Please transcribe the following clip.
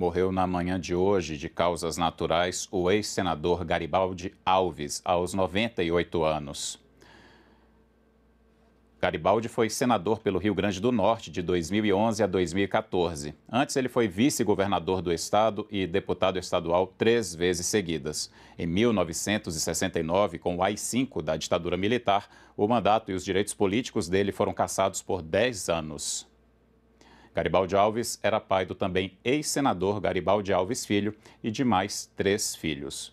morreu na manhã de hoje de causas naturais o ex-senador Garibaldi Alves, aos 98 anos. Garibaldi foi senador pelo Rio Grande do Norte de 2011 a 2014. Antes, ele foi vice-governador do estado e deputado estadual três vezes seguidas. Em 1969, com o AI-5 da ditadura militar, o mandato e os direitos políticos dele foram cassados por 10 anos. Garibaldi Alves era pai do também ex-senador Garibaldi Alves Filho e de mais três filhos.